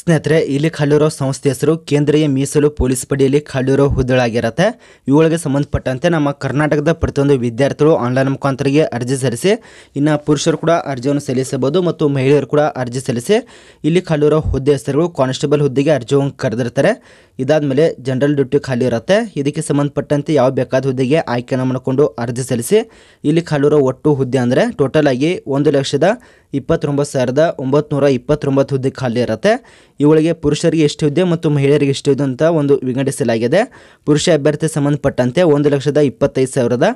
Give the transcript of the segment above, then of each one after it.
ಸ್ನೇಹಿತರೆ ಇಲ್ಲಿ ಖಾಲಿರೋ ಸಂಸ್ಥೆ ಹೆಸರು ಕೇಂದ್ರೀಯ ಮೀಸಲು ಪೊಲೀಸ್ ಪಡೆಯಲ್ಲಿ ಖಾಲಿರೋ ಹುದ್ದೆಗಳಾಗಿರುತ್ತೆ ಇವುಗಳಿಗೆ ಸಂಬಂಧಪಟ್ಟಂತೆ ನಮ್ಮ ಕರ್ನಾಟಕದ ಪ್ರತಿಯೊಂದು ವಿದ್ಯಾರ್ಥಿಗಳು ಆನ್ಲೈನ್ ಮುಖಾಂತರಿಗೆ ಅರ್ಜಿ ಸಲ್ಲಿಸಿ ಇನ್ನು ಪುರುಷರು ಕೂಡ ಅರ್ಜಿಯನ್ನು ಸಲ್ಲಿಸಬಹುದು ಮತ್ತು ಮಹಿಳೆಯರು ಕೂಡ ಅರ್ಜಿ ಸಲ್ಲಿಸಿ ಇಲ್ಲಿ ಖಾಲಿರೋ ಹುದ್ದೆ ಹೆಸರುಗಳು ಕಾನ್ಸ್ಟೇಬಲ್ ಹುದ್ದೆಗೆ ಅರ್ಜಿಯನ್ನು ಕರೆದಿರ್ತಾರೆ ಇದಾದ ಮೇಲೆ ಜನರಲ್ ಡ್ಯೂಟಿ ಖಾಲಿ ಇರುತ್ತೆ ಇದಕ್ಕೆ ಸಂಬಂಧಪಟ್ಟಂತೆ ಯಾವ ಬೇಕಾದ ಹುದ್ದೆಗೆ ಆಯ್ಕೆಯನ್ನು ಮಾಡಿಕೊಂಡು ಅರ್ಜಿ ಸಲ್ಲಿಸಿ ಇಲ್ಲಿ ಖಾಲಿರೋ ಒಟ್ಟು ಹುದ್ದೆ ಅಂದರೆ ಟೋಟಲ್ ಆಗಿ ಒಂದು ಲಕ್ಷದ ಇಪ್ಪತ್ತೊಂಬತ್ತು ಸಾವಿರದ ಒಂಬತ್ತು ನೂರ ಇಪ್ಪತ್ತೊಂಬತ್ತು ಹುದ್ದೆ ಖಾಲಿ ಇರುತ್ತೆ ಇವುಗಳಿಗೆ ಪುರುಷರಿಗೆ ಎಷ್ಟು ಇದೆ ಮತ್ತು ಮಹಿಳೆಯರಿಗೆ ಎಷ್ಟು ಇದೆ ಅಂತ ಒಂದು ವಿಂಗಡಿಸಲಾಗಿದೆ ಪುರುಷ ಅಭ್ಯರ್ಥಿ ಸಂಬಂಧಪಟ್ಟಂತೆ ಒಂದು ಲಕ್ಷದ ಇಪ್ಪತ್ತೈದು ಸಾವಿರದ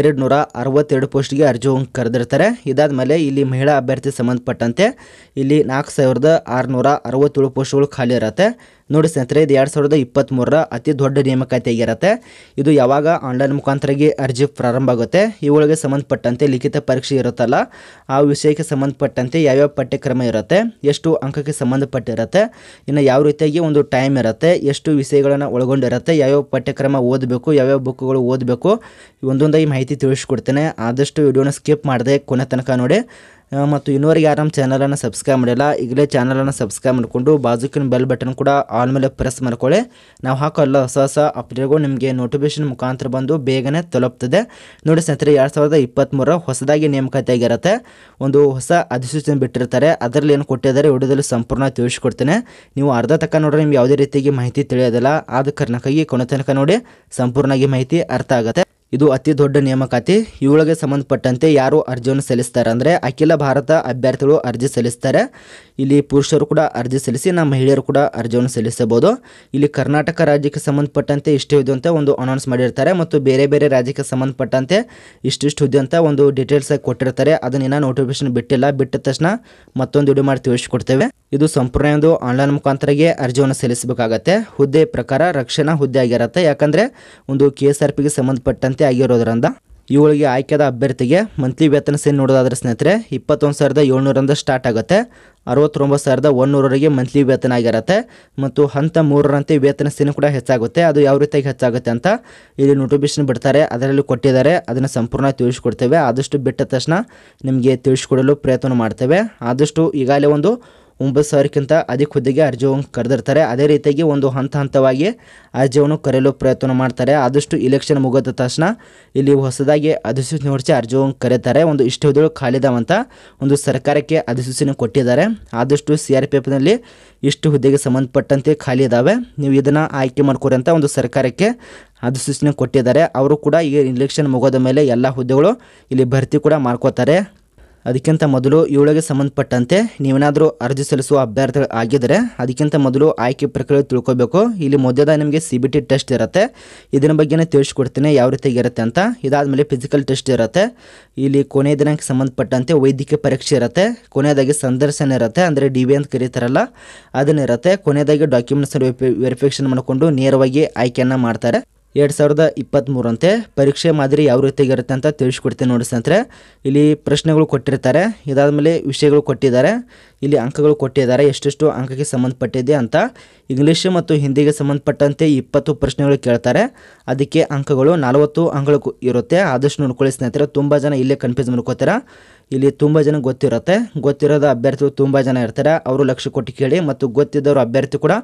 ಎರಡು ನೂರ ಅರವತ್ತೆರಡು ಪೋಸ್ಟ್ಗೆ ಅರ್ಜಿ ಕರೆದಿರ್ತಾರೆ ಇದಾದ ಮೇಲೆ ಇಲ್ಲಿ ಮಹಿಳಾ ಅಭ್ಯರ್ಥಿ ಸಂಬಂಧಪಟ್ಟಂತೆ ಇಲ್ಲಿ ನಾಲ್ಕು ಸಾವಿರದ ಆರುನೂರ ಅರವತ್ತೇಳು ಪೋಸ್ಟ್ಗಳು ಖಾಲಿ ಇರುತ್ತೆ ನೋಡಿ ಸ್ನೇಹಿತರೆ ಇದು ಎರಡು ಸಾವಿರದ ಇಪ್ಪತ್ತ್ಮೂರರ ಅತಿ ದೊಡ್ಡ ನೇಮಕಾತಿಯಾಗಿರುತ್ತೆ ಇದು ಯಾವಾಗ ಆನ್ಲೈನ್ ಮುಖಾಂತರಾಗಿ ಅರ್ಜಿ ಪ್ರಾರಂಭ ಆಗುತ್ತೆ ಇವುಗಳಿಗೆ ಸಂಬಂಧಪಟ್ಟಂತೆ ಲಿಖಿತ ಪರೀಕ್ಷೆ ಇರುತ್ತಲ್ಲ ಆ ವಿಷಯಕ್ಕೆ ಸಂಬಂಧಪಟ್ಟಂತೆ ಯಾವ್ಯಾವ ಪಠ್ಯಕ್ರಮ ಇರುತ್ತೆ ಎಷ್ಟು ಅಂಕಕ್ಕೆ ಸಂಬಂಧಪಟ್ಟಿರುತ್ತೆ ಇನ್ನು ಯಾವ ರೀತಿಯಾಗಿ ಒಂದು ಟೈಮ್ ಇರುತ್ತೆ ಎಷ್ಟು ವಿಷಯಗಳನ್ನು ಒಳಗೊಂಡಿರುತ್ತೆ ಯಾವ್ಯಾವ ಪಠ್ಯಕ್ರಮ ಓದಬೇಕು ಯಾವ್ಯಾವ ಬುಕ್ಗಳು ಓದಬೇಕು ಒಂದೊಂದಾಗಿ ಮಾಹಿತಿ ತಿಳಿಸ್ಕೊಡ್ತೇನೆ ಆದಷ್ಟು ವಿಡಿಯೋನ ಸ್ಕಿಪ್ ಮಾಡಿದೆ ಕೊನೆ ತನಕ ನೋಡಿ ಮತ್ತು ಇನ್ನೂರಿಗೆ ಯಾರು ನಮ್ಮ ಚಾನಲನ್ನು ಸಬ್ಸ್ಕ್ರೈಬ್ ಮಾಡಿಲ್ಲ ಈಗಲೇ ಚಾನಲನ್ನು ಸಬ್ಸ್ಕ್ರೈಬ್ ಮಾಡಿಕೊಂಡು ಬಾಜುಕಿನ ಬೆಲ್ ಬಟನ್ ಕೂಡ ಆಲ್ ಮೇಲೆ ಪ್ರೆಸ್ ಮಾಡ್ಕೊಳ್ಳಿ ನಾವು ಎಲ್ಲ ಹೊಸ ಹೊಸ ಅಪ್ಡೇಟ್ಗಳು ನಿಮಗೆ ನೋಟಿಫಿಕೇಶನ್ ಮುಖಾಂತರ ಬಂದು ಬೇಗನೆ ತಲುಪ್ತದೆ ನೋಡಿ ಸ್ನೇಹಿತರೆ ಎರಡು ಸಾವಿರದ ಇಪ್ಪತ್ತ್ಮೂರ ಹೊಸದಾಗಿ ನೇಮಕಾತಿಯಾಗಿರುತ್ತೆ ಒಂದು ಹೊಸ ಅಧಿಸೂಚನೆ ಬಿಟ್ಟಿರ್ತಾರೆ ಅದರಲ್ಲಿ ಏನು ಕೊಟ್ಟಿದ್ದಾರೆ ವಿಡಿಯೋದಲ್ಲಿ ಸಂಪೂರ್ಣ ತಿಳಿಸ್ಕೊಡ್ತೇನೆ ನೀವು ಅರ್ಧ ತನಕ ನೋಡ್ರಿ ನಿಮ್ಗೆ ಯಾವುದೇ ರೀತಿಯಾಗಿ ಮಾಹಿತಿ ತಿಳಿಯೋದಿಲ್ಲ ಆದ ಕಾರಣಕ್ಕಾಗಿ ಕೊನೆ ತನಕ ನೋಡಿ ಸಂಪೂರ್ಣವಾಗಿ ಮಾಹಿತಿ ಅರ್ಥ ಆಗುತ್ತೆ ಇದು ಅತಿ ದೊಡ್ಡ ನೇಮಕಾತಿ ಇವಳಿಗೆ ಸಂಬಂಧಪಟ್ಟಂತೆ ಯಾರು ಅರ್ಜಿಯನ್ನು ಸಲ್ಲಿಸ್ತಾರೆ ಅಂದರೆ ಅಖಿಲ ಭಾರತ ಅಭ್ಯರ್ಥಿಗಳು ಅರ್ಜಿ ಸಲ್ಲಿಸ್ತಾರೆ ಇಲ್ಲಿ ಪುರುಷರು ಕೂಡ ಅರ್ಜಿ ಸಲ್ಲಿಸಿ ನಮ್ಮ ಮಹಿಳೆಯರು ಕೂಡ ಅರ್ಜಿಯನ್ನು ಸಲ್ಲಿಸಬಹುದು ಇಲ್ಲಿ ಕರ್ನಾಟಕ ರಾಜ್ಯಕ್ಕೆ ಸಂಬಂಧಪಟ್ಟಂತೆ ಇಷ್ಟು ಇದು ಅಂತ ಒಂದು ಅನೌನ್ಸ್ ಮಾಡಿರ್ತಾರೆ ಮತ್ತು ಬೇರೆ ಬೇರೆ ರಾಜ್ಯಕ್ಕೆ ಸಂಬಂಧಪಟ್ಟಂತೆ ಇಷ್ಟಿಷ್ಟು ಇದು ಅಂತ ಒಂದು ಡೀಟೇಲ್ಸ್ ಆಗಿ ಕೊಟ್ಟಿರ್ತಾರೆ ಅದನ್ನ ನೋಟಿಫಿಕೇಶನ್ ಬಿಟ್ಟಿಲ್ಲ ಬಿಟ್ಟ ತಕ್ಷಣ ಮತ್ತೊಂದು ವಿಡಿಯೋ ಮಾಡಿ ತಿಳಿಸಿಕೊಡ್ತೇವೆ ಇದು ಸಂಪೂರ್ಣ ಒಂದು ಆನ್ಲೈನ್ ಮುಖಾಂತರಗೆ ಅರ್ಜಿಯನ್ನು ಸಲ್ಲಿಸಬೇಕಾಗತ್ತೆ ಹುದ್ದೆ ಪ್ರಕಾರ ರಕ್ಷಣಾ ಹುದ್ದೆ ಆಗಿರುತ್ತೆ ಯಾಕಂದ್ರೆ ಒಂದು ಕೆ ಎಸ್ ಆರ್ ಪಿಗೆ ಸಂಬಂಧಪಟ್ಟಂತೆ ಆಗಿರೋದ್ರಿಂದ ಇವುಗಳಿಗೆ ಆಯ್ಕೆದ ಅಭ್ಯರ್ಥಿಗೆ ಮಂತ್ಲಿ ವೇತನ ಸೇರಿ ನೋಡೋದಾದ್ರೆ ಸ್ನೇಹಿತರೆ ಇಪ್ಪತ್ತೊಂದು ಸಾವಿರದ ಏಳ್ನೂರಿಂದ ಸ್ಟಾರ್ಟ್ ಆಗುತ್ತೆ ಅರವತ್ತೊಂಬತ್ತು ಸಾವಿರದ ಒಂದುನೂರವರೆಗೆ ಮಂತ್ಲಿ ವೇತನ ಆಗಿರುತ್ತೆ ಮತ್ತು ಹಂತ ಮೂರರಂತೆ ವೇತನ ಸೇನೆ ಕೂಡ ಹೆಚ್ಚಾಗುತ್ತೆ ಅದು ಯಾವ ರೀತಿಯಾಗಿ ಹೆಚ್ಚಾಗುತ್ತೆ ಅಂತ ಇಲ್ಲಿ ನೋಟಿಫಿಕೇಶನ್ ಬಿಡ್ತಾರೆ ಅದರಲ್ಲಿ ಕೊಟ್ಟಿದ್ದಾರೆ ಅದನ್ನು ಸಂಪೂರ್ಣ ತಿಳಿಸ್ಕೊಡ್ತೇವೆ ಆದಷ್ಟು ಬಿಟ್ಟ ತಕ್ಷಣ ನಿಮಗೆ ತಿಳಿಸ್ಕೊಡಲು ಪ್ರಯತ್ನ ಮಾಡ್ತೇವೆ ಆದಷ್ಟು ಈಗಾಗಲೇ ಒಂದು ಒಂಬತ್ತು ಸಾವಿರಕ್ಕಿಂತ ಅಧಿಕ ಹುದ್ದೆಗೆ ಅರ್ಜಿಯನ್ನು ಕರೆದಿರ್ತಾರೆ ಅದೇ ರೀತಿಯಾಗಿ ಒಂದು ಹಂತ ಹಂತವಾಗಿ ಅರ್ಜಿಯನ್ನು ಕರೆಯಲು ಪ್ರಯತ್ನ ಮಾಡ್ತಾರೆ ಆದಷ್ಟು ಇಲೆಕ್ಷನ್ ಮುಗಿದ ತಕ್ಷಣ ಇಲ್ಲಿ ಹೊಸದಾಗಿ ಅಧಿಸೂಚನೆ ಹೊರಡಿಸಿ ಅರ್ಜಿಯನ್ನು ಕರೀತಾರೆ ಒಂದು ಇಷ್ಟು ಹುದ್ದೆಗಳು ಖಾಲಿದಾವಂತ ಒಂದು ಸರ್ಕಾರಕ್ಕೆ ಅಧಿಸೂಚನೆ ಕೊಟ್ಟಿದ್ದಾರೆ ಆದಷ್ಟು ಸಿ ಆರ್ ಪಿ ಎಫ್ನಲ್ಲಿ ಇಷ್ಟು ಹುದ್ದೆಗೆ ಸಂಬಂಧಪಟ್ಟಂತೆ ಖಾಲಿ ಇದ್ದಾವೆ ನೀವು ಇದನ್ನು ಆಯ್ಕೆ ಮಾಡ್ಕೊರಿ ಅಂತ ಒಂದು ಸರ್ಕಾರಕ್ಕೆ ಅಧಿಸೂಚನೆ ಕೊಟ್ಟಿದ್ದಾರೆ ಅವರು ಕೂಡ ಈಗ ಇಲೆಕ್ಷನ್ ಮುಗೋದ ಮೇಲೆ ಎಲ್ಲ ಹುದ್ದೆಗಳು ಇಲ್ಲಿ ಭರ್ತಿ ಕೂಡ ಮಾಡ್ಕೋತಾರೆ ಅದಕ್ಕಿಂತ ಮೊದಲು ಇವಳಿಗೆ ಸಂಬಂಧಪಟ್ಟಂತೆ ನೀವೇನಾದರೂ ಅರ್ಜಿ ಸಲ್ಲಿಸುವ ಅಭ್ಯರ್ಥಿ ಆಗಿದ್ದರೆ ಅದಕ್ಕಿಂತ ಮೊದಲು ಆಯ್ಕೆ ಪ್ರಕ್ರಿಯೆ ತಿಳ್ಕೊಬೇಕು ಇಲ್ಲಿ ಮೊದಲ ನಿಮಗೆ ಸಿ ಬಿ ಟಿ ಟೆಸ್ಟ್ ಇರುತ್ತೆ ಇದರ ಬಗ್ಗೆನೇ ತಿಳಿಸ್ಕೊಡ್ತೀನಿ ಯಾವ ರೀತಿಯಾಗಿ ಇರುತ್ತೆ ಅಂತ ಇದಾದಮೇಲೆ ಫಿಸಿಕಲ್ ಟೆಸ್ಟ್ ಇರುತ್ತೆ ಇಲ್ಲಿ ಕೊನೆಯ ದಿನಕ್ಕೆ ಸಂಬಂಧಪಟ್ಟಂತೆ ವೈದ್ಯಕೀಯ ಪರೀಕ್ಷೆ ಇರುತ್ತೆ ಕೊನೆಯದಾಗಿ ಸಂದರ್ಶನ ಇರುತ್ತೆ ಅಂದರೆ ಡಿ ವಿ ಅಂತ ಕರೀತಾರಲ್ಲ ಅದನ್ನಿರುತ್ತೆ ಕೊನೆಯದಾಗಿ ಡಾಕ್ಯುಮೆಂಟ್ಸ್ ವೆರಿಫಿಕೇಷನ್ ಮಾಡಿಕೊಂಡು ನೇರವಾಗಿ ಆಯ್ಕೆಯನ್ನು ಮಾಡ್ತಾರೆ ಎರಡು ಸಾವಿರದ ಇಪ್ಪತ್ತ್ಮೂರಂತೆ ಪರೀಕ್ಷೆ ಮಾದರಿ ಯಾವ ರೀತಿಯಾಗಿರುತ್ತೆ ಅಂತ ತಿಳಿಸ್ಕೊಡ್ತೀನಿ ನೋಡಿ ಸ್ನೇಹಿತರೆ ಇಲ್ಲಿ ಪ್ರಶ್ನೆಗಳು ಕೊಟ್ಟಿರ್ತಾರೆ ಇದಾದ ಮೇಲೆ ವಿಷಯಗಳು ಕೊಟ್ಟಿದ್ದಾರೆ ಇಲ್ಲಿ ಅಂಕಗಳು ಕೊಟ್ಟಿದ್ದಾರೆ ಎಷ್ಟೆಷ್ಟು ಅಂಕಕ್ಕೆ ಸಂಬಂಧಪಟ್ಟಿದೆ ಅಂತ ಇಂಗ್ಲೀಷ್ ಮತ್ತು ಹಿಂದಿಗೆ ಸಂಬಂಧಪಟ್ಟಂತೆ ಇಪ್ಪತ್ತು ಪ್ರಶ್ನೆಗಳು ಕೇಳ್ತಾರೆ ಅದಕ್ಕೆ ಅಂಕಗಳು ನಲವತ್ತು ಅಂಕಗಳು ಇರುತ್ತೆ ಆದಷ್ಟು ನೋಡ್ಕೊಳ್ಳಿ ಸ್ನೇಹಿತರೆ ತುಂಬ ಜನ ಇಲ್ಲೇ ಕನ್ಫ್ಯೂಸ್ ಮಾಡ್ಕೋತಾರೆ ಇಲ್ಲಿ ತುಂಬ ಜನ ಗೊತ್ತಿರುತ್ತೆ ಗೊತ್ತಿರೋದ ಅಭ್ಯರ್ಥಿಗಳು ತುಂಬ ಜನ ಇರ್ತಾರೆ ಅವರು ಲಕ್ಷ್ಯ ಕೊಟ್ಟು ಕೇಳಿ ಮತ್ತು ಗೊತ್ತಿದ್ದವರು ಅಭ್ಯರ್ಥಿ ಕೂಡ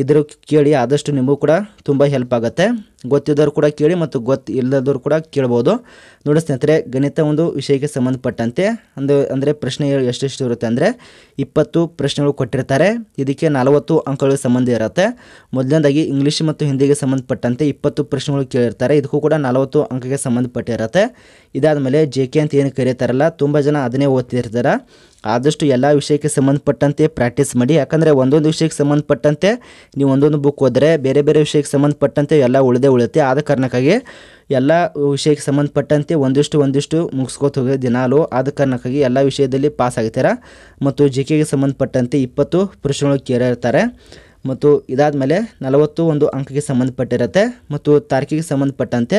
ಇದ್ರ ಕೇಳಿ ಆದಷ್ಟು ನಿಮಗೂ ಕೂಡ ತುಂಬ ಹೆಲ್ಪ್ ಆಗುತ್ತೆ ಗೊತ್ತಿದ್ದವರು ಕೂಡ ಕೇಳಿ ಮತ್ತು ಗೊತ್ತು ಇಲ್ಲದವ್ರು ಕೂಡ ಕೇಳ್ಬೋದು ನೋಡಿ ಸ್ನೇಹಿತರೆ ಗಣಿತ ಒಂದು ವಿಷಯಕ್ಕೆ ಸಂಬಂಧಪಟ್ಟಂತೆ ಅಂದು ಅಂದರೆ ಪ್ರಶ್ನೆ ಎಷ್ಟೆಷ್ಟು ಇರುತ್ತೆ ಅಂದರೆ ಇಪ್ಪತ್ತು ಪ್ರಶ್ನೆಗಳು ಕೊಟ್ಟಿರ್ತಾರೆ ಇದಕ್ಕೆ ನಲವತ್ತು ಅಂಕಗಳಿಗೆ ಸಂಬಂಧ ಸಂಬಂಧ ಇರುತ್ತೆ ಮೊದಲನೇದಾಗಿ ಇಂಗ್ಲೀಷ್ ಮತ್ತು ಹಿಂದಿಗೆ ಸಂಬಂಧಪಟ್ಟಂತೆ ಇಪ್ಪತ್ತು ಪ್ರಶ್ನೆಗಳು ಕೇಳಿರ್ತಾರೆ ಇದಕ್ಕೂ ಕೂಡ ನಲವತ್ತು ಅಂಕಕ್ಕೆ ಸಂಬಂಧಪಟ್ಟಿರುತ್ತೆ ಇದಾದ ಮೇಲೆ ಜೆ ಕೆ ಅಂತ ಏನು ಕರೀತಾರಲ್ಲ ತುಂಬ ಜನ ಅದನ್ನೇ ಓದ್ತಿರ್ತಾರೆ ಆದಷ್ಟು ಎಲ್ಲ ವಿಷಯಕ್ಕೆ ಸಂಬಂಧಪಟ್ಟಂತೆ ಪ್ರಾಕ್ಟೀಸ್ ಮಾಡಿ ಯಾಕಂದರೆ ಒಂದೊಂದು ವಿಷಯಕ್ಕೆ ಸಂಬಂಧಪಟ್ಟಂತೆ ನೀವು ಒಂದೊಂದು ಬುಕ್ ಓದ್ರೆ ಬೇರೆ ಬೇರೆ ವಿಷಯಕ್ಕೆ ಸಂಬಂಧಪಟ್ಟಂತೆ ಎಲ್ಲ ಉಳಿದೇ ಉಳಿಯುತ್ತೆ ಆದ ಕಾರಣಕ್ಕಾಗಿ ಎಲ್ಲ ವಿಷಯಕ್ಕೆ ಸಂಬಂಧಪಟ್ಟಂತೆ ಒಂದಿಷ್ಟು ಒಂದಿಷ್ಟು ಮುಗಿಸ್ಕೋತ ಹೋಗಿ ದಿನಾಲು ಆದ ಕಾರಣಕ್ಕಾಗಿ ಎಲ್ಲ ವಿಷಯದಲ್ಲಿ ಪಾಸ್ ಆಗ್ತೀರಾ ಮತ್ತು ಜಿ ಕೆಗೆ ಸಂಬಂಧಪಟ್ಟಂತೆ ಇಪ್ಪತ್ತು ಪ್ರಶ್ನೆಗಳು ಕೇಳಿರ್ತಾರೆ ಮತ್ತು ಇದಾದ ಮೇಲೆ ನಲವತ್ತು ಒಂದು ಅಂಕಕ್ಕೆ ಸಂಬಂಧಪಟ್ಟಿರುತ್ತೆ ಮತ್ತು ತಾರೀಕಿಗೆ ಸಂಬಂಧಪಟ್ಟಂತೆ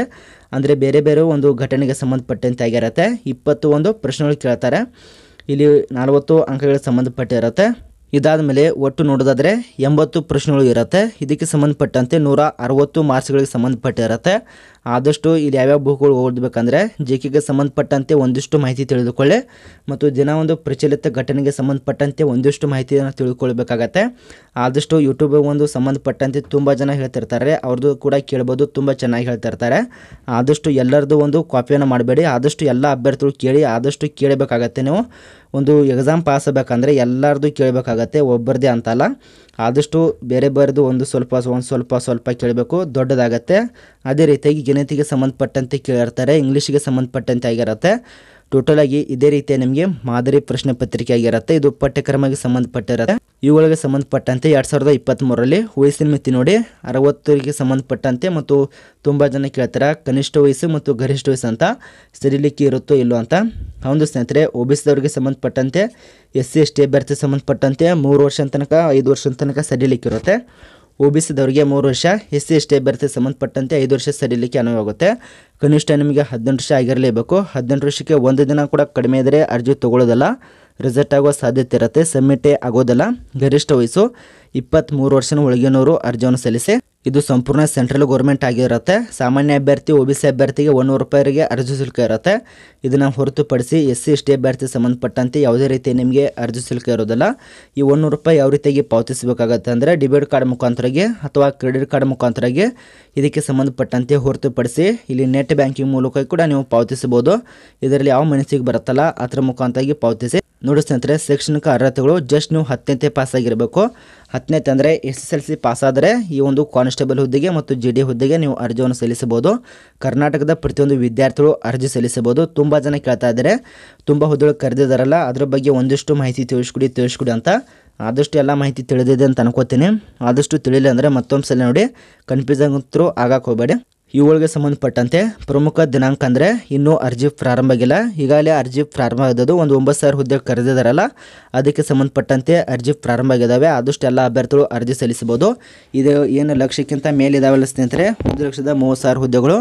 ಅಂದರೆ ಬೇರೆ ಬೇರೆ ಒಂದು ಘಟನೆಗೆ ಸಂಬಂಧಪಟ್ಟಂತೆ ಆಗಿರುತ್ತೆ ಇಪ್ಪತ್ತು ಒಂದು ಪ್ರಶ್ನೆಗಳು ಕೇಳ್ತಾರೆ ಇಲ್ಲಿ ನಲವತ್ತು ಅಂಕಗಳಿಗೆ ಸಂಬಂಧಪಟ್ಟಿರುತ್ತೆ ಇದಾದ ಮೇಲೆ ಒಟ್ಟು ನೋಡೋದಾದರೆ ಎಂಬತ್ತು ಪ್ರಶ್ನೆಗಳು ಇರುತ್ತೆ ಇದಕ್ಕೆ ಸಂಬಂಧಪಟ್ಟಂತೆ ನೂರ ಅರವತ್ತು ಮಾರ್ಕ್ಸ್ಗಳಿಗೆ ಸಂಬಂಧಪಟ್ಟಿರುತ್ತೆ ಆದಷ್ಟು ಇಲ್ಲಿ ಯಾವ್ಯಾವ ಬುಕ್ಗಳು ಓದಬೇಕಂದ್ರೆ ಜೆ ಕೆಗೆ ಸಂಬಂಧಪಟ್ಟಂತೆ ಒಂದಿಷ್ಟು ಮಾಹಿತಿ ತಿಳಿದುಕೊಳ್ಳಿ ಮತ್ತು ದಿನ ಒಂದು ಪ್ರಚಲಿತ ಘಟನೆಗೆ ಸಂಬಂಧಪಟ್ಟಂತೆ ಒಂದಿಷ್ಟು ಮಾಹಿತಿಯನ್ನು ತಿಳ್ಕೊಳ್ಬೇಕಾಗತ್ತೆ ಆದಷ್ಟು ಯೂಟ್ಯೂಬ್ ಒಂದು ಸಂಬಂಧಪಟ್ಟಂತೆ ತುಂಬ ಜನ ಹೇಳ್ತಿರ್ತಾರೆ ಅವ್ರದ್ದು ಕೂಡ ಕೇಳ್ಬೋದು ತುಂಬ ಚೆನ್ನಾಗಿ ಹೇಳ್ತಿರ್ತಾರೆ ಆದಷ್ಟು ಎಲ್ಲರದ್ದು ಒಂದು ಕಾಪಿಯನ್ನು ಮಾಡಬೇಡಿ ಆದಷ್ಟು ಎಲ್ಲ ಅಭ್ಯರ್ಥಿಗಳು ಕೇಳಿ ಆದಷ್ಟು ಕೇಳಬೇಕಾಗತ್ತೆ ನೀವು ಒಂದು ಎಕ್ಸಾಮ್ ಪಾಸ್ ಆಗಬೇಕಂದ್ರೆ ಎಲ್ಲರದ್ದು ಕೇಳಬೇಕಾಗತ್ತೆ ಒಬ್ಬರದೇ ಅಂತಲ್ಲ ಆದಷ್ಟು ಬೇರೆ ಬೇರೆದು ಒಂದು ಸ್ವಲ್ಪ ಒಂದು ಸ್ವಲ್ಪ ಸ್ವಲ್ಪ ಕೇಳಬೇಕು ದೊಡ್ಡದಾಗತ್ತೆ ಅದೇ ರೀತಿಯಾಗಿ ಗಣಿತಿಗೆ ಸಂಬಂಧಪಟ್ಟಂತೆ ಕೇಳಿರ್ತಾರೆ ಇಂಗ್ಲೀಷಿಗೆ ಸಂಬಂಧಪಟ್ಟಂತೆ ಆಗಿರುತ್ತೆ ಟೋಟಲ್ ಆಗಿ ಇದೇ ರೀತಿಯ ನಿಮಗೆ ಮಾದರಿ ಪ್ರಶ್ನೆ ಪತ್ರಿಕೆ ಆಗಿರುತ್ತೆ ಇದು ಪಠ್ಯಕ್ರಮಕ್ಕೆ ಸಂಬಂಧಪಟ್ಟಿರುತ್ತೆ ಇವುಗಳಿಗೆ ಸಂಬಂಧಪಟ್ಟಂತೆ ಎರಡು ಸಾವಿರದ ಇಪ್ಪತ್ತ್ಮೂರರಲ್ಲಿ ವಯಸ್ಸಿನ ಮಿತಿ ನೋಡಿ ಅರವತ್ತರಿಗೆ ಸಂಬಂಧಪಟ್ಟಂತೆ ಮತ್ತು ತುಂಬ ಜನ ಕೇಳ್ತಾರೆ ಕನಿಷ್ಠ ವಯಸ್ಸು ಮತ್ತು ಗರಿಷ್ಠ ವಯಸ್ಸು ಅಂತ ಸರಿಲಿಕ್ಕೆ ಇರುತ್ತೋ ಇಲ್ಲೋ ಅಂತ ಹೌದು ಸ್ನೇಹಿತರೆ ಒ ಬಿ ಸಿದವರಿಗೆ ಸಂಬಂಧಪಟ್ಟಂತೆ ಎಸ್ ಸಿ ಎಸ್ ಟಿ ಅಭ್ಯರ್ಥಿ ಸಂಬಂಧಪಟ್ಟಂತೆ ಮೂರು ವರ್ಷ ತನಕ ಐದು ವರ್ಷದ ತನಕ ಇರುತ್ತೆ ಒ ಬಿ ದವರಿಗೆ ಮೂರು ವರ್ಷ ಎಸ್ ಸಿ ಎಸ್ ಟಿ ಅಭ್ಯರ್ಥಿ ಸಂಬಂಧಪಟ್ಟಂತೆ ಐದು ವರ್ಷ ಸಡಿಲಿಕ್ಕೆ ಅನುವಾಗುತ್ತೆ ಕನಿಷ್ಠ ನಿಮಗೆ ಹದಿನೆಂಟು ವರ್ಷ ಆಗಿರಲೇಬೇಕು ಹದಿನೆಂಟು ವರ್ಷಕ್ಕೆ ಒಂದು ದಿನ ಕೂಡ ಕಡಿಮೆ ಇದ್ದರೆ ಅರ್ಜಿ ತೊಗೊಳ್ಳೋದಲ್ಲ ರಿಸಲ್ಟ್ ಆಗೋ ಸಾಧ್ಯತೆ ಇರುತ್ತೆ ಸಬ್ಮಿಟೇ ಆಗೋದಿಲ್ಲ ಗರಿಷ್ಠ ವಯಸ್ಸು ಮೂರು ವರ್ಷನ ಒಳಗಿನವರು ಅರ್ಜಿಯನ್ನು ಸಲ್ಲಿಸಿ ಇದು ಸಂಪೂರ್ಣ ಸೆಂಟ್ರಲ್ ಗೌರ್ಮೆಂಟ್ ಆಗಿರುತ್ತೆ ಸಾಮಾನ್ಯ ಅಭ್ಯರ್ಥಿ ಒ ಬಿ ಸಿ ಅಭ್ಯರ್ಥಿಗೆ ಒಂದೂರು ರೂಪಾಯಿಗೆ ಅರ್ಜಿ ಶುಲ್ಕ ಇರುತ್ತೆ ಇದನ್ನು ಹೊರತುಪಡಿಸಿ ಎಸ್ ಸಿ ಎಸ್ ಟಿ ಅಭ್ಯರ್ಥಿ ಸಂಬಂಧಪಟ್ಟಂತೆ ಯಾವುದೇ ರೀತಿ ನಿಮಗೆ ಅರ್ಜಿ ಶುಲ್ಕ ಇರೋದಿಲ್ಲ ಈ ಒಂದೂರು ರೂಪಾಯಿ ಯಾವ ರೀತಿಯಾಗಿ ಪಾವತಿಸಬೇಕಾಗತ್ತೆ ಅಂದರೆ ಡೆಬಿಟ್ ಕಾರ್ಡ್ ಮುಖಾಂತರಗೆ ಅಥವಾ ಕ್ರೆಡಿಟ್ ಕಾರ್ಡ್ ಮುಖಾಂತರಗೆ ಇದಕ್ಕೆ ಸಂಬಂಧಪಟ್ಟಂತೆ ಹೊರತುಪಡಿಸಿ ಇಲ್ಲಿ ನೆಟ್ ಬ್ಯಾಂಕಿಂಗ್ ಮೂಲಕ ಕೂಡ ನೀವು ಪಾವತಿಸಬಹುದು ಇದರಲ್ಲಿ ಯಾವ ಮನಸ್ಸಿಗೆ ಬರುತ್ತಲ್ಲ ಅದರ ಮುಖಾಂತರಾಗಿ ಪಾವತಿಸಿ ನೋಡಿ ಸ್ನೇಹಿತರೆ ಶೈಕ್ಷಣಿಕ ಅರ್ಹತೆಗಳು ಜಸ್ಟ್ ನೀವು ಹತ್ತನೇ ಪಾಸ್ ಆಗಿರಬೇಕು ಹತ್ತನೇ ಅಂದರೆ ಎಸ್ ಎಸ್ ಎಲ್ ಸಿ ಪಾಸಾದರೆ ಈ ಒಂದು ಕಾನ್ಸ್ಟೇಬಲ್ ಹುದ್ದೆಗೆ ಮತ್ತು ಜಿ ಡಿ ಹುದ್ದೆಗೆ ನೀವು ಅರ್ಜಿಯನ್ನು ಸಲ್ಲಿಸಬಹುದು ಕರ್ನಾಟಕದ ಪ್ರತಿಯೊಂದು ವಿದ್ಯಾರ್ಥಿಗಳು ಅರ್ಜಿ ಸಲ್ಲಿಸಬಹುದು ತುಂಬ ಜನ ಕೇಳ್ತಾ ಇದ್ದಾರೆ ತುಂಬ ಹುದ್ದೆಗಳು ಕರೆದಿದ್ದಾರಲ್ಲ ಅದ್ರ ಬಗ್ಗೆ ಒಂದಿಷ್ಟು ಮಾಹಿತಿ ತಿಳಿಸ್ಕೊಡಿ ತಿಳಿಸ್ಕೊಡಿ ಅಂತ ಆದಷ್ಟು ಎಲ್ಲ ಮಾಹಿತಿ ತಿಳಿದಿದೆ ಅಂತ ಅನ್ಕೋತೀನಿ ಆದಷ್ಟು ತಿಳಿಲಿಲ್ಲ ಅಂದರೆ ಮತ್ತೊಂದು ಸಲ ನೋಡಿ ಕನ್ಫ್ಯೂಸ್ ಅಂತರೂ ಆಗಕ್ಕೆ ಹೋಗಬೇಡಿ ಇವುಗಳಿಗೆ ಸಂಬಂಧಪಟ್ಟಂತೆ ಪ್ರಮುಖ ದಿನಾಂಕ ಅಂದರೆ ಇನ್ನೂ ಅರ್ಜಿ ಪ್ರಾರಂಭ ಆಗಿಲ್ಲ ಈಗಾಗಲೇ ಅರ್ಜಿ ಪ್ರಾರಂಭ ಆದದ್ದು ಒಂದು ಒಂಬತ್ತು ಸಾವಿರ ಹುದ್ದೆ ಕರೆದಿದ್ದಾರಲ್ಲ ಅದಕ್ಕೆ ಸಂಬಂಧಪಟ್ಟಂತೆ ಅರ್ಜಿ ಪ್ರಾರಂಭ ಆಗಿದ್ದಾವೆ ಆದಷ್ಟು ಎಲ್ಲ ಅಭ್ಯರ್ಥಿಗಳು ಅರ್ಜಿ ಸಲ್ಲಿಸಬಹುದು ಇದು ಏನು ಲಕ್ಷಕ್ಕಿಂತ ಮೇಲಿದಾವಲ್ಲ ಸ್ನೇಹಿತರೆ ಒಂದು ಲಕ್ಷದ ಮೂವತ್ತು ಸಾವಿರ ಹುದ್ದೆಗಳು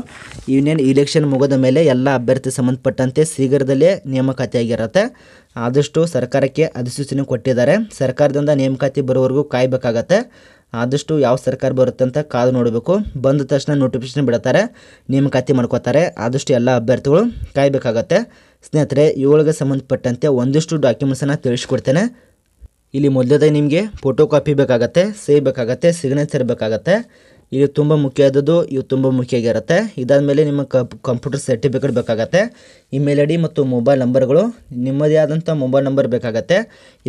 ಯೂನಿಯನ್ ಇಲೆಕ್ಷನ್ ಮುಗಿದ ಮೇಲೆ ಎಲ್ಲ ಅಭ್ಯರ್ಥಿ ಸಂಬಂಧಪಟ್ಟಂತೆ ಶೀಘ್ರದಲ್ಲೇ ನೇಮಕಾತಿಯಾಗಿರುತ್ತೆ ಆದಷ್ಟು ಸರ್ಕಾರಕ್ಕೆ ಅಧಿಸೂಚನೆ ಕೊಟ್ಟಿದ್ದಾರೆ ಸರ್ಕಾರದಿಂದ ನೇಮಕಾತಿ ಬರೋವರೆಗೂ ಕಾಯಬೇಕಾಗತ್ತೆ ಆದಷ್ಟು ಯಾವ ಸರ್ಕಾರ ಬರುತ್ತೆ ಅಂತ ಕಾದು ನೋಡಬೇಕು ಬಂದ ತಕ್ಷಣ ನೋಟಿಫಿಕೇಶನ್ ಬಿಡುತ್ತಾರೆ ನೇಮಕಾತಿ ಮಾಡ್ಕೋತಾರೆ ಆದಷ್ಟು ಎಲ್ಲ ಅಭ್ಯರ್ಥಿಗಳು ಕಾಯಬೇಕಾಗತ್ತೆ ಸ್ನೇಹಿತರೆ ಇವುಗಳಿಗೆ ಸಂಬಂಧಪಟ್ಟಂತೆ ಒಂದಿಷ್ಟು ಡಾಕ್ಯುಮೆಂಟ್ಸನ್ನು ತಿಳಿಸ್ಕೊಡ್ತೇನೆ ಇಲ್ಲಿ ಮೊದಲದೇ ನಿಮಗೆ ಫೋಟೋ ಕಾಪಿ ಬೇಕಾಗತ್ತೆ ಸೇ ಬೇಕಾಗತ್ತೆ ಸಿಗ್ನೇಚರ್ ಬೇಕಾಗತ್ತೆ ಇದು ತುಂಬ ಮುಖ್ಯವಾದದ್ದು ಇದು ತುಂಬ ಮುಖ್ಯ ಆಗಿರುತ್ತೆ ಇದಾದ ಮೇಲೆ ನಿಮ್ಮ ಕಂಪ್ಯೂಟರ್ ಸರ್ಟಿಫಿಕೇಟ್ ಬೇಕಾಗುತ್ತೆ ಇಮೇಲ್ ಐ ಡಿ ಮತ್ತು ಮೊಬೈಲ್ ನಂಬರ್ಗಳು ನಿಮ್ಮದೇ ಆದಂಥ ಮೊಬೈಲ್ ನಂಬರ್ ಬೇಕಾಗತ್ತೆ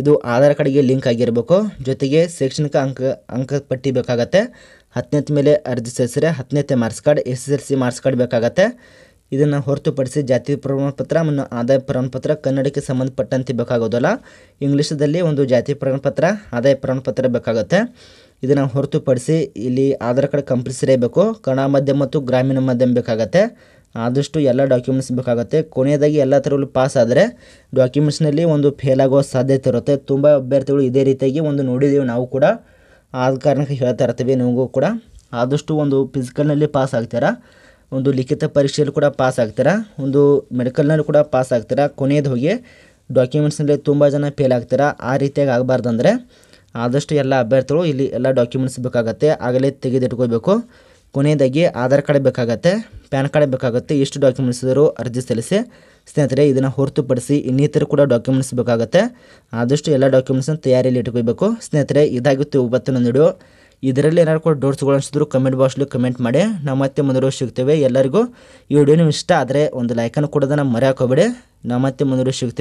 ಇದು ಆಧಾರ್ ಕಾರ್ಡ್ಗೆ ಲಿಂಕ್ ಆಗಿರಬೇಕು ಜೊತೆಗೆ ಶೈಕ್ಷಣಿಕ ಅಂಕ ಅಂಕಪಟ್ಟಿ ಬೇಕಾಗತ್ತೆ ಹತ್ತನೇತ್ ಮೇಲೆ ಅರ್ಜಿ ಸಲ್ಲಿಸಿದ್ರೆ ಹತ್ತನೇತೆ marks card S S L C marks card ಬೇಕಾಗತ್ತೆ ಇದನ್ನು ಹೊರತುಪಡಿಸಿ ಜಾತಿ ಪ್ರಮಾಣಪತ್ರ ಮತ್ತು ಆದಾಯ ಪ್ರಮಾಣಪತ್ರ ಕನ್ನಡಕ್ಕೆ ಸಂಬಂಧಪಟ್ಟಂತೆ ಬೇಕಾಗೋದಲ್ಲ ಇಂಗ್ಲೀಷದಲ್ಲಿ ಒಂದು ಜಾತಿ ಪ್ರಮಾಣಪತ್ರ ಆದಾಯ ಪ್ರಮಾಣಪತ್ರ ಬೇಕಾಗುತ್ತೆ ಇದನ್ನು ಹೊರತುಪಡಿಸಿ ಇಲ್ಲಿ ಆಧಾರ್ ಕಾರ್ಡ್ ಕಂಪಲ್ಸರಿ ಬೇಕು ಕನ್ನಡ ಮಾಧ್ಯಮ ಮತ್ತು ಗ್ರಾಮೀಣ ಮಾಧ್ಯಮ ಬೇಕಾಗತ್ತೆ ಆದಷ್ಟು ಎಲ್ಲ ಡಾಕ್ಯುಮೆಂಟ್ಸ್ ಬೇಕಾಗುತ್ತೆ ಕೊನೆಯದಾಗಿ ಎಲ್ಲ ಥರಗಳು ಪಾಸ್ ಆದರೆ ಡಾಕ್ಯುಮೆಂಟ್ಸ್ನಲ್ಲಿ ಒಂದು ಫೇಲ್ ಆಗೋ ಸಾಧ್ಯತೆ ಇರುತ್ತೆ ತುಂಬ ಅಭ್ಯರ್ಥಿಗಳು ಇದೇ ರೀತಿಯಾಗಿ ಒಂದು ನೋಡಿದ್ದೀವಿ ನಾವು ಕೂಡ ಆದ ಕಾರಣಕ್ಕೆ ಹೇಳ್ತಾ ಇರ್ತೀವಿ ನಿಮಗೂ ಕೂಡ ಆದಷ್ಟು ಒಂದು ಫಿಸಿಕಲ್ನಲ್ಲಿ ಪಾಸ್ ಆಗ್ತೀರಾ ಒಂದು ಲಿಖಿತ ಪರೀಕ್ಷೆಯಲ್ಲಿ ಕೂಡ ಪಾಸ್ ಆಗ್ತೀರಾ ಒಂದು ಮೆಡಿಕಲ್ನಲ್ಲಿ ಕೂಡ ಪಾಸ್ ಆಗ್ತೀರಾ ಕೊನೆಯದು ಹೋಗಿ ಡಾಕ್ಯುಮೆಂಟ್ಸ್ನಲ್ಲಿ ತುಂಬ ಜನ ಫೇಲ್ ಆಗ್ತೀರಾ ಆ ರೀತಿಯಾಗಿ ಆಗಬಾರ್ದಂದ್ರೆ ಆದಷ್ಟು ಎಲ್ಲ ಅಭ್ಯರ್ಥಿಗಳು ಇಲ್ಲಿ ಎಲ್ಲ ಡಾಕ್ಯುಮೆಂಟ್ಸ್ ಬೇಕಾಗುತ್ತೆ ಆಗಲೇ ತೆಗೆದಿಟ್ಕೋಬೇಕು ಕೊನೆಯದಾಗಿ ಆಧಾರ್ ಕಾರ್ಡ್ ಬೇಕಾಗತ್ತೆ ಪ್ಯಾನ್ ಕಾರ್ಡ್ ಬೇಕಾಗುತ್ತೆ ಎಷ್ಟು ಡಾಕ್ಯುಮೆಂಟ್ಸ್ ಇದ್ದರೂ ಅರ್ಜಿ ಸಲ್ಲಿಸಿ ಸ್ನೇಹಿತರೆ ಇದನ್ನು ಹೊರತುಪಡಿಸಿ ಇನ್ನಿತರ ಕೂಡ ಡಾಕ್ಯುಮೆಂಟ್ಸ್ ಬೇಕಾಗುತ್ತೆ ಆದಷ್ಟು ಎಲ್ಲ ಡಾಕ್ಯುಮೆಂಟ್ಸ್ ತಯಾರಿಯಲ್ಲಿ ಇಟ್ಕೋಬೇಕು ಸ್ನೇಹಿತರೆ ಇದಾಗಿತ್ತು ಇವತ್ತಿನ ವಿಡಿಯೋ ಇದರಲ್ಲಿ ಏನಾರು ಕೂಡ ಡೋಟ್ಸ್ಗಳು ಅನಿಸಿದ್ರು ಕಮೆಂಟ್ ಬಾಕ್ಸ್ಲಿ ಕಮೆಂಟ್ ಮಾಡಿ ನಾವು ಮತ್ತೆ ಮುಂದುವರೆದು ಸಿಗ್ತೇವೆ ಎಲ್ಲರಿಗೂ ಈ ವಿಡಿಯೋ ಇಷ್ಟ ಆದರೆ ಒಂದು ಲೈಕನ್ನು ಕೊಡೋದನ್ನು ಮರೆಯಾಕೋಬೇಡಿ ನಾವು ಮತ್ತೆ ಮುಂದುವರೆದು ಸಿಗ್ತೇವೆ